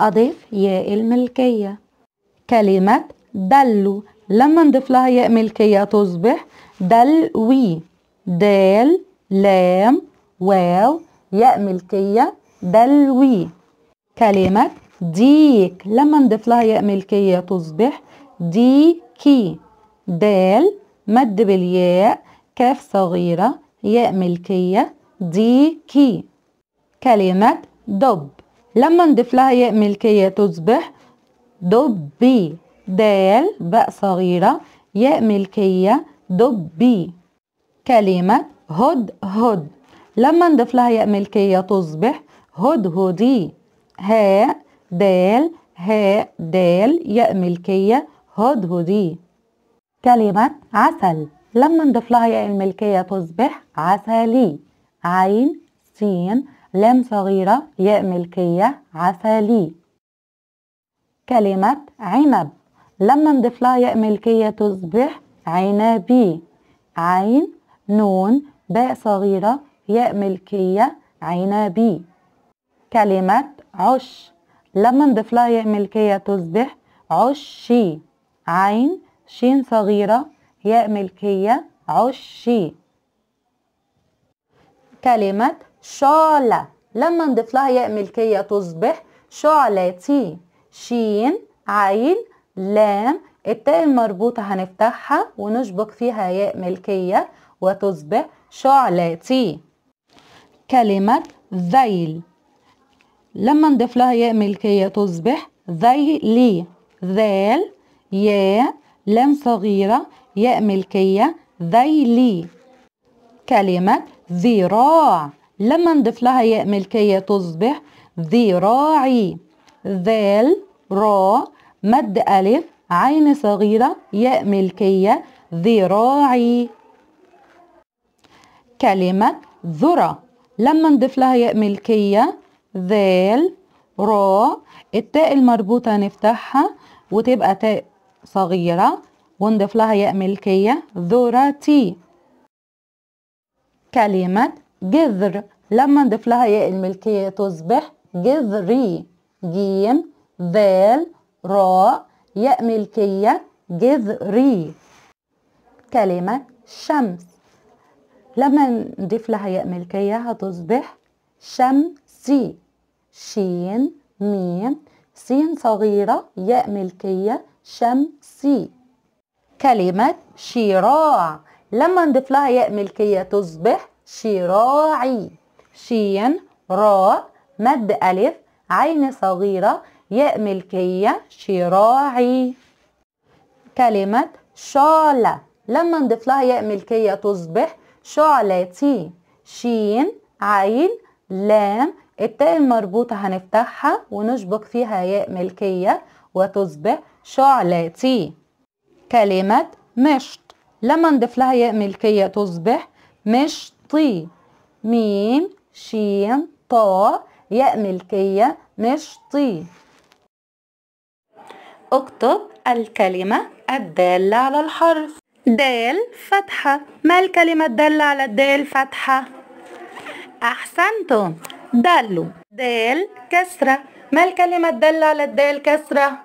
أضيف ياء الملكية كلمة دلو لما نضيف لها ياء ملكية تصبح دلوي دال لام واو ياء ملكية دلوي كلمة ديك لما نضيف لها ياء ملكية تصبح ديكي دال مد بالياء كاف صغيرة ياء ملكية ديكي كلمة دب لما نضيف لها ياء ملكية تصبح دبي دال باء صغيرة ياء ملكية دبي كلمة هد هد لما نضيف لها ياء ملكية تصبح هدهدي هاء دال هاء دال ياء ملكية هدهدي كلمة عسل لما نضيف لها ياء الملكية تصبح عسلي عين سين لام صغيرة ياء ملكية عسلي كلمة عنب لما نضيف لها ياء ملكية تصبح عنابي عين نون باء صغيرة ياء ملكية عنابي كلمة عش لما نضيف لها ياء ملكية تصبح عشي عين شين صغيرة ياء ملكية عشي كلمة شعلة لما نضيف لها ياء ملكية تصبح شعلتي شين عين لام التاء المربوطة هنفتحها ونشبك فيها ياء ملكية وتصبح شعلتي كلمة ذيل لما نضيف لها ياء ملكية تصبح ذيلي ذال ياء لام صغيرة ياء ملكية ذيلي كلمة ذراع لما نضيف لها ياء ملكية تصبح ذراعي ذال را مد ألف عين صغيرة ياء ملكية ذراعي كلمة ذرة لما نضيف لها ياء ملكية ذال را التاء المربوطة نفتحها وتبقى تاء صغيرة ونضيف لها ياء ملكية ذرتي كلمة جذر لما نضيف لها ياء الملكية تصبح جذري جيم ذال راء ياء ملكية جذري كلمة شمس لما نضيف لها ياء ملكية هتصبح شمسي شين ميم سين صغيرة ياء ملكية شمسي كلمة شراع لما نضيف لها ياء ملكية تصبح شراعي شين راء مد ألف عين صغيرة ياء ملكية شراعي كلمة شعلة لما نضيف لها ياء ملكية تصبح شعلتي شين عين لام التاء المربوطة هنفتحها ونشبك فيها ياء ملكية وتصبح شعلتي كلمة مشط لما نضيف لها ياء ملكية تصبح مشط طي ميم شين طاء ياء ملكية مش طي اكتب الكلمة الدالة على الحرف دال فتحة ما الكلمة الدالة على الدال فتحة؟ أحسنتم دالو دال كسرة ما الكلمة الدالة على الدال كسرة؟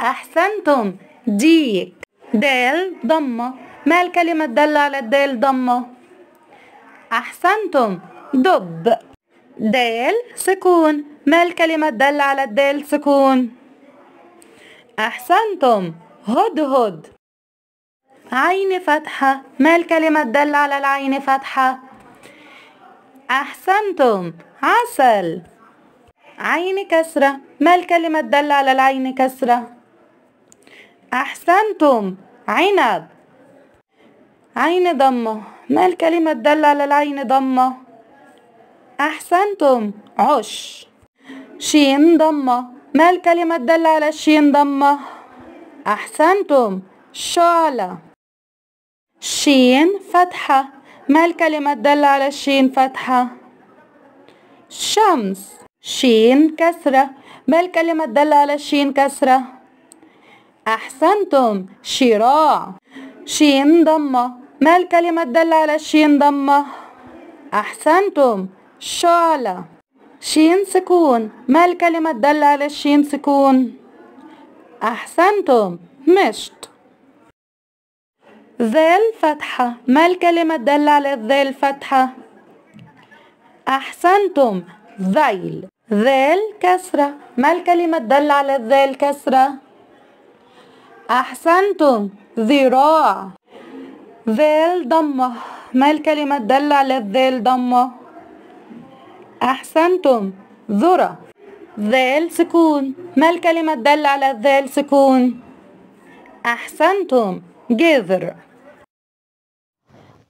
أحسنتم ديك دال ضمة ما الكلمة الدالة على الدال ضمة؟ أحسنتم دب دال سكون ما الكلمة تدل على الدال سكون أحسنتم هدهد عين فتحة ما الكلمة تدل على العين فتحة أحسنتم عسل عين كسرة ما الكلمة تدل على العين كسرة أحسنتم عنب عين ضمه ما الكلمة الدالة على العين ضمة أحسنتم عش شين ضمة ما الكلمة الدالة على الشين ضمة أحسنتم شعلة شين فتحة ما الكلمة الدالة على الشين فتحة شمس شين كسرة ما الكلمة الدالة على الشين كسرة أحسنتم شراع شين ضمة ما الكلمة تدل على شين ضمة؟ أحسنتم شعلة شين سكون ما الكلمة تدل على شين سكون؟ أحسنتم مشط ذال فتحة ما الكلمة تدل على الذال فتحة؟ أحسنتم ذيل ذال كسرة ما الكلمة تدل على الذال كسرة؟ أحسنتم ذراع ذيل ضمة ما الكلمة الدالة على الذيل ضمة أحسنتم ذرة ذيل سكون ما الكلمة الدالة على الذيل سكون أحسنتم جذر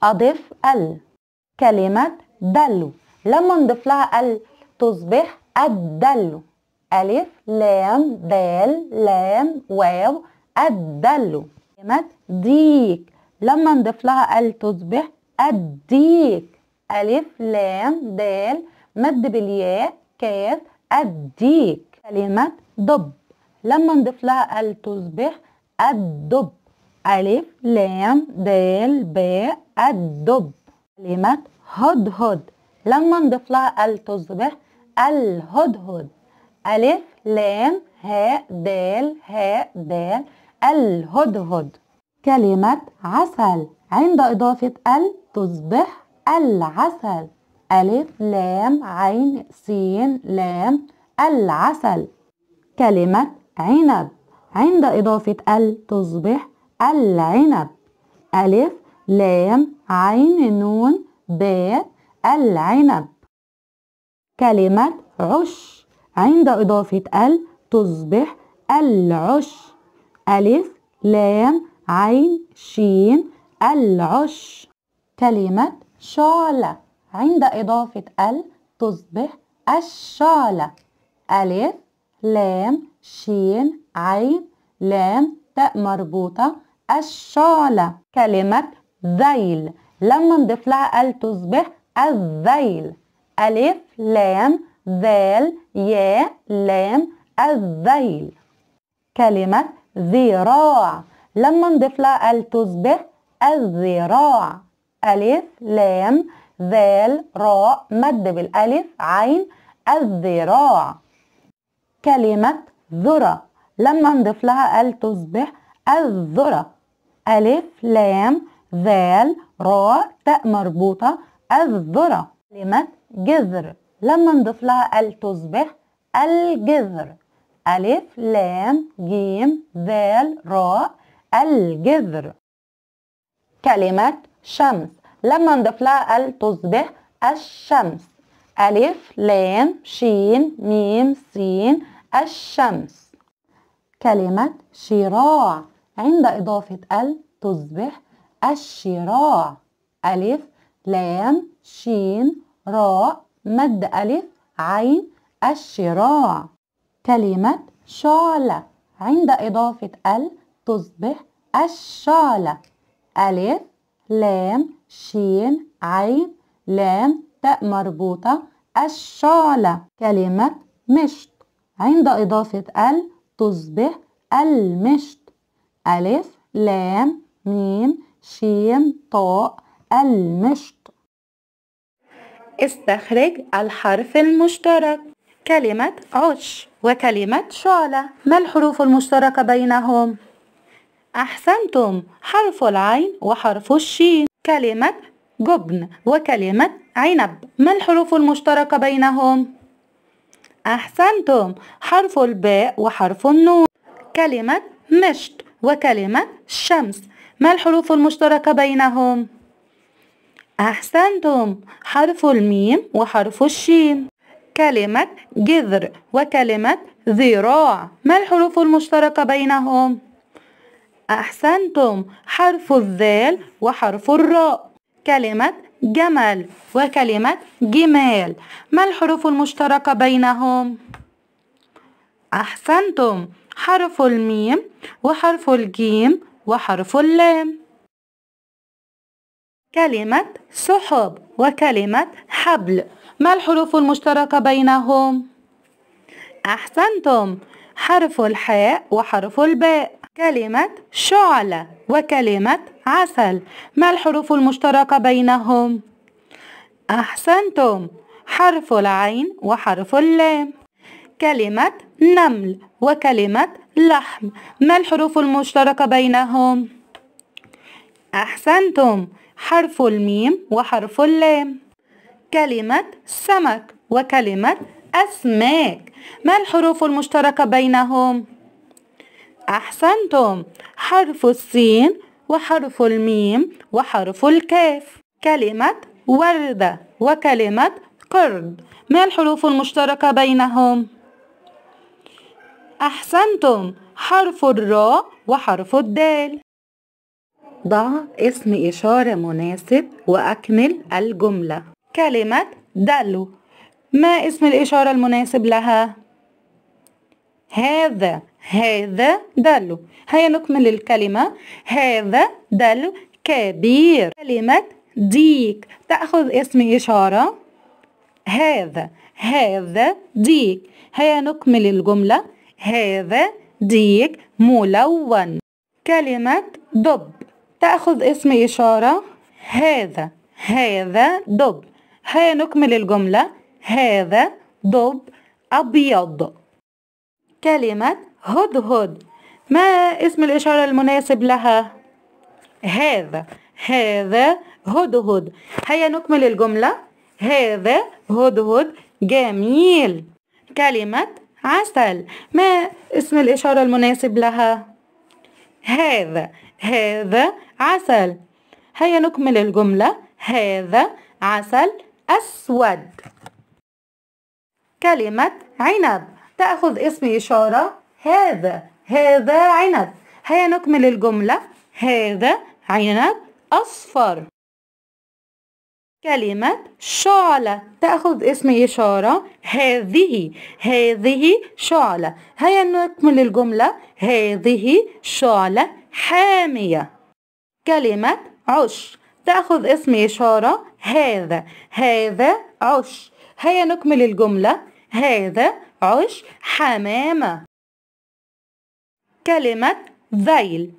أضف ال كلمة دلو لما نضيف لها ال تصبح الدلو ألف لام دال لام واو الدلو كلمة ديك لما نضيف لها ال تصبح أديك ألف لام دال مد بالياء كاف أديك كلمة دب لما نضيف لها ال تصبح الدب ألف لام دال باء الدب كلمة هدهد لما نضيف لها ال تصبح الهدهد ألف لام هاء دال هاء دال الهدهد كلمة عسل عند إضافة ال تصبح العسل ألف لام عين سين لام العسل كلمة عنب عند إضافة ال تصبح العنب ألف لام عين نون باء العنب كلمة عش عند إضافة ال تصبح العش ألف لام عين شين العش كلمة شعلة عند إضافة ال تصبح الشعلة ألف لام شين عين لام تاء مربوطة الشعلة كلمة ذيل لما نضيف لها ال تصبح الذيل ألف لام ذال ياء لام الذيل كلمة ذراع لما نضيف لها ال تصبح الذراع ألف لام ذال راء مد بالألف عين الذراع كلمة ذرة لما نضيف لها ال تصبح الذرة ألف لام ذال راء تاء مربوطة الذرة كلمة جذر لما نضيف لها ال تصبح الجذر ألف لام جيم ذال راء الجذر كلمة شمس لما نضيف لها ال تصبح الشمس ألف لام شين ميم سين الشمس كلمة شراع عند إضافة ال تصبح الشراع ألف لام شين راء مد ألف عين الشراع كلمة شعلة عند إضافة ال تصبح الشالة ألف لام شين عين لام تاء مربوطة الشالة كلمة مشط عند إضافة ال تصبح المشط ألف لام ميم شين طاء المشط استخرج الحرف المشترك كلمة عش وكلمة شعلة ما الحروف المشتركة بينهم؟ أحسنتم حرف العين وحرف الشين كلمة جبن وكلمة عنب ما الحروف المشتركة بينهم؟ أحسنتم حرف الباء وحرف النون كلمة مشت وكلمة شمس ما الحروف المشتركة بينهم؟ أحسنتم حرف الميم وحرف الشين كلمة جذر وكلمة ذراع ما الحروف المشتركة بينهم؟ أحسنتم حرف الذال وحرف الراء كلمة جمل وكلمة جمال ما الحروف المشتركة بينهم؟ أحسنتم حرف الميم وحرف الجيم وحرف اللام كلمة سحب وكلمة حبل ما الحروف المشتركة بينهم؟ أحسنتم حرف الحاء وحرف الباء كلمة شعلة وكلمة عسل ما الحروف المشتركة بينهم؟ أحسنتم حرف العين وحرف اللام كلمة نمل وكلمة لحم ما الحروف المشتركة بينهم؟ أحسنتم حرف الميم وحرف اللام كلمة سمك وكلمة أسماك ما الحروف المشتركة بينهم؟ أحسنتم حرف السين وحرف الميم وحرف الكاف كلمة وردة وكلمة قرد ما الحروف المشتركة بينهم؟ أحسنتم حرف الراء وحرف الدال ضع اسم إشارة مناسب وأكمل الجملة كلمة دلو ما اسم الإشارة المناسب لها؟ هذا هذا دل هيا نكمل الكلمة هذا دل كبير كلمة ديك تأخذ اسم إشارة هذا هذا ديك هيا نكمل الجملة هذا ديك ملون كلمة دب تأخذ اسم إشارة هذا هذا دب هيا نكمل الجملة هذا دب أبيض كلمة هدهد ما اسم الإشارة المناسب لها؟ هذا هذا هدهد هيا نكمل الجملة هذا هدهد جميل كلمة عسل ما اسم الإشارة المناسب لها؟ هذا هذا عسل هيا نكمل الجملة هذا عسل أسود كلمة عنب تأخذ اسم إشارة هذا هذا عنب هيا نكمل الجملة هذا عنب أصفر كلمة شعلة تأخذ اسم إشارة هذه هذه شعلة هيا نكمل الجملة هذه شعلة حامية كلمة عش تأخذ اسم إشارة هذا هذا عش هيا نكمل الجملة هذا عش حمامة كلمة ذيل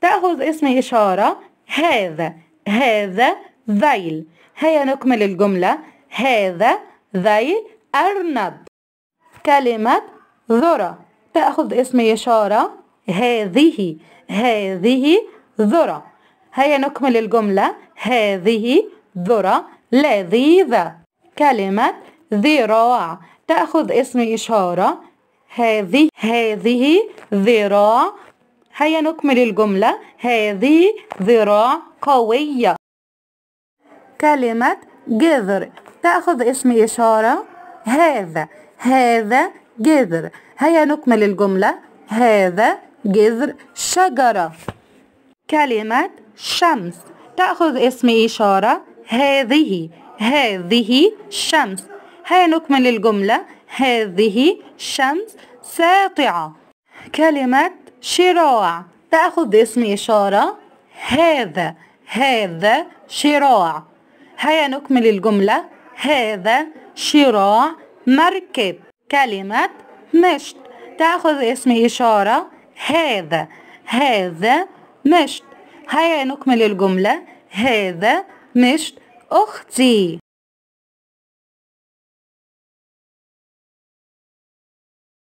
تأخذ اسم إشارة هذا هذا ذيل هيا نكمل الجملة هذا ذيل أرنب كلمة ذرة تأخذ اسم إشارة هذه هذه ذرة هيا نكمل الجملة هذه ذرة لذيذة كلمة ذراع تأخذ اسم إشارة هذه هذه ذراع هيا نكمل الجملة هذه ذراع قوية كلمة جذر تأخذ اسم إشارة هذا هذا جذر هيا نكمل الجملة هذا جذر شجرة كلمة شمس تأخذ اسم إشارة هذه هذه شمس هيا نكمل الجملة هذه شمس ساطعة كلمة شراع تأخذ اسم إشارة هذا هذا شراع هيا نكمل الجملة هذا شراع مركب كلمة مشت تأخذ اسم إشارة هذا هذا مشت هيا نكمل الجملة هذا مشت أختي